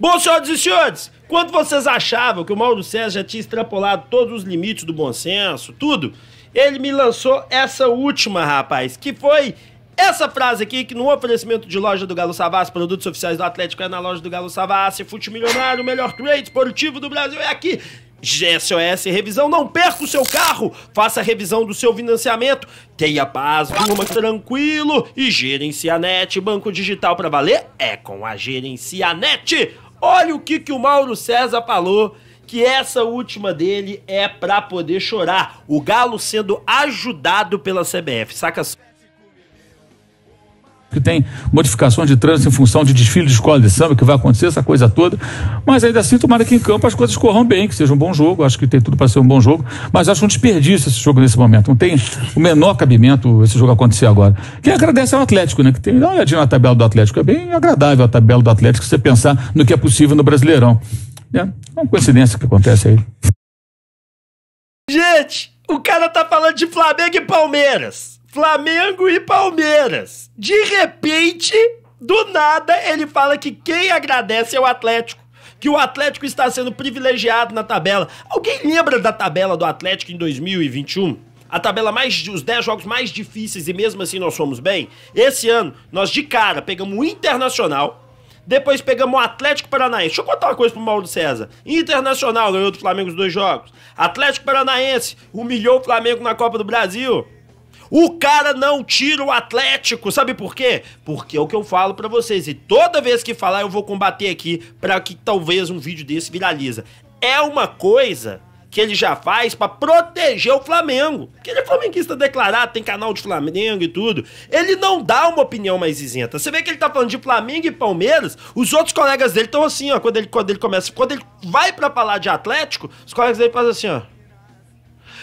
Bom, senhoras e senhores, quando vocês achavam que o Mauro César já tinha extrapolado todos os limites do bom senso, tudo, ele me lançou essa última, rapaz, que foi essa frase aqui, que no oferecimento de loja do Galo Savassi, produtos oficiais do Atlético é na loja do Galo Savassi, Fute Milionário, o melhor trade esportivo do Brasil é aqui. GSOS Revisão, não perca o seu carro, faça a revisão do seu financiamento, tenha paz, durma tranquilo e a net, banco digital para valer é com a Gerencianet. Olha o que, que o Mauro César falou que essa última dele é pra poder chorar. O Galo sendo ajudado pela CBF, saca só que tem modificações de trânsito em função de desfile de escola de samba que vai acontecer, essa coisa toda. Mas ainda assim, tomara que em campo as coisas corram bem, que seja um bom jogo. Acho que tem tudo para ser um bom jogo, mas acho um desperdício esse jogo nesse momento. Não tem o menor cabimento esse jogo acontecer agora. Quem agradece é o Atlético, né? Que tem, dá uma olhadinha na tabela do Atlético. É bem agradável a tabela do Atlético se você pensar no que é possível no Brasileirão. Né? É uma coincidência que acontece aí. Gente, o cara tá falando de Flamengo e Palmeiras. Flamengo e Palmeiras. De repente, do nada, ele fala que quem agradece é o Atlético. Que o Atlético está sendo privilegiado na tabela. Alguém lembra da tabela do Atlético em 2021? a tabela mais os 10 jogos mais difíceis e mesmo assim nós fomos bem. Esse ano nós de cara pegamos o Internacional, depois pegamos o Atlético Paranaense. Deixa eu contar uma coisa pro Mauro César. Internacional ganhou do Flamengo os dois jogos. Atlético Paranaense humilhou o Flamengo na Copa do Brasil. O cara não tira o Atlético, sabe por quê? Porque é o que eu falo para vocês e toda vez que falar eu vou combater aqui para que talvez um vídeo desse viraliza. É uma coisa que ele já faz para proteger o Flamengo. Que ele é flamenguista declarado, tem canal de Flamengo e tudo. Ele não dá uma opinião mais isenta. Você vê que ele tá falando de Flamengo e Palmeiras, os outros colegas dele estão assim, ó, quando ele quando ele começa, quando ele vai para falar de Atlético, os colegas dele fazem assim, ó.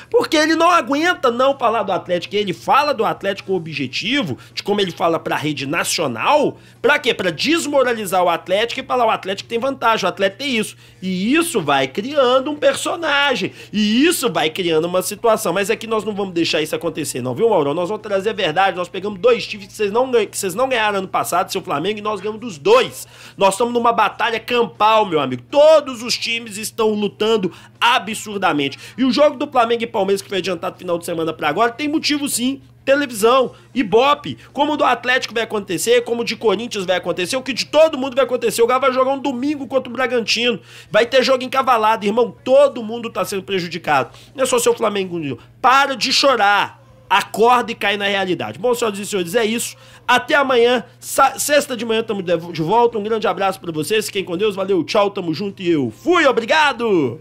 Porque ele não aguenta não falar do Atlético. Ele fala do Atlético com objetivo, de como ele fala para a rede nacional, para quê? Para desmoralizar o Atlético e falar o Atlético tem vantagem, o Atlético tem isso. E isso vai criando um personagem. E isso vai criando uma situação. Mas é que nós não vamos deixar isso acontecer, não, viu, Mauro? Nós vamos trazer a verdade. Nós pegamos dois times que vocês não, que vocês não ganharam ano passado, seu Flamengo, e nós ganhamos dos dois. Nós estamos numa batalha campal, meu amigo. Todos os times estão lutando absurdamente. E o jogo do Flamengo e Palmeiras que foi adiantado final de semana para agora, tem motivo sim. Televisão, Ibope, como o do Atlético vai acontecer, como o de Corinthians vai acontecer, o que de todo mundo vai acontecer. O Galo vai jogar um domingo contra o Bragantino, vai ter jogo encavalado, irmão. Todo mundo tá sendo prejudicado. Não é só seu Flamengo. Para de chorar acorda e cai na realidade. Bom, senhoras e senhores, é isso. Até amanhã, sexta de manhã, estamos de volta. Um grande abraço para vocês. Fiquem com Deus, valeu, tchau, tamo junto e eu fui, obrigado!